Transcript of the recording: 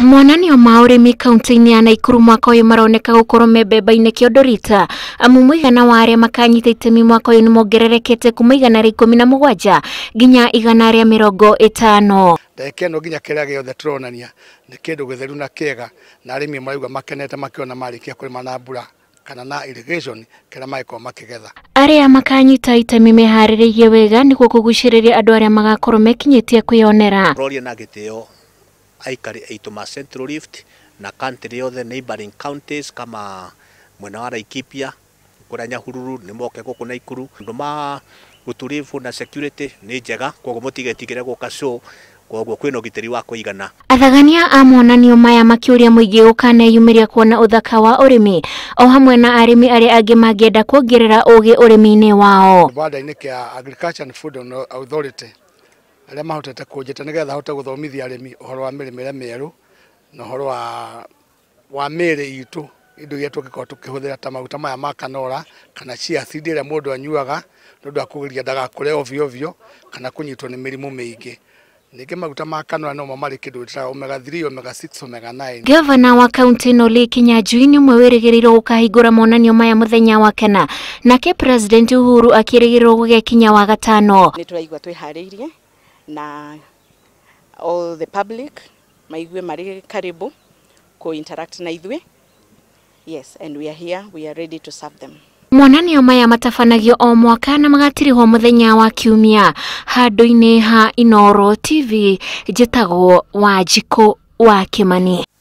o ma ũrĩmi kaunti-inĩ ya naikuru mwaka ũyũ maroneka gũkorwo me mbemba-inĩ rita amu mũigana wa arĩa makanyita itemi mwaka ũyũ nĩ mongererekete kuma igana rĩa ikũmi na mũgwanja nginya igana rĩa mĩrongo ĩtano dakika no nginya kĩrĩa gĩothe tũronania nĩ kĩndũ gĩtheru na kĩega na arĩmi marauga makenete makĩona marĩkia kũrĩma na mbura kana na irrigation kĩrĩa magĩkorwo makĩgetha arĩa makanyita itemi meharĩrĩirie wega nĩguo kũgucĩrĩria andũ arĩa magakorwo mekinyĩtie kwĩyonera roria na gĩtĩo aikari aitå ma Central Rift na country yothe neighboring counties kama mwena wa Laikipia kuria Nyahururu ni moke gå kå Naikuru ndå ma utulivu na security nä njega koguo må tigetigä guka show koguo kwä na å wa kåigana athagania a monanio maya makä ũria mũingĩ ũkaneyumĩria kuona ũthaka wa ũrĩmi o hamwe na arĩmi arĩa angĩ mangĩenda kuongerera ũgĩ ũrĩmi-inĩ wao kĩa Agriculture and Food Authority aria mahotete kunjita nigetha hote guthomithia arimi uhoro wa mirimire mieru na uhoro wa wa miri itu indo iria tũngĩkorwo tũkĩhũthĩra ta maguta maya ma kanora kana ciacindi ĩrĩa mũndũ anyuaga nĩ ũndũ wa kũgeria ndagakũre ovyo ovyo kana kũnyitwo nĩ mĩrimũ mĩingĩ ningĩ maguta ma kanora no mo marĩ kĩndũ ta omega 3 omega 6 omega 9 gavana wa kaunti ĩno lĩ kinyanjui nĩ ũmwe wĩrĩgĩrĩirwo gũkahingũra monanio maya mũthenya wa kana nake president uhuru akĩrĩgĩrĩrwo gũgekinya wa gatano nĩ tũraigua twĩharĩirie na all the public maigwe mari karibu interact na ithwe yes and we are here we are ready to serve them monanio maya matabanagio o mwaka na magatirĩhwo mũthenya wa kiumia handũ-inĩ ha inoro tv njĩtagwo wanjikũ wa kimani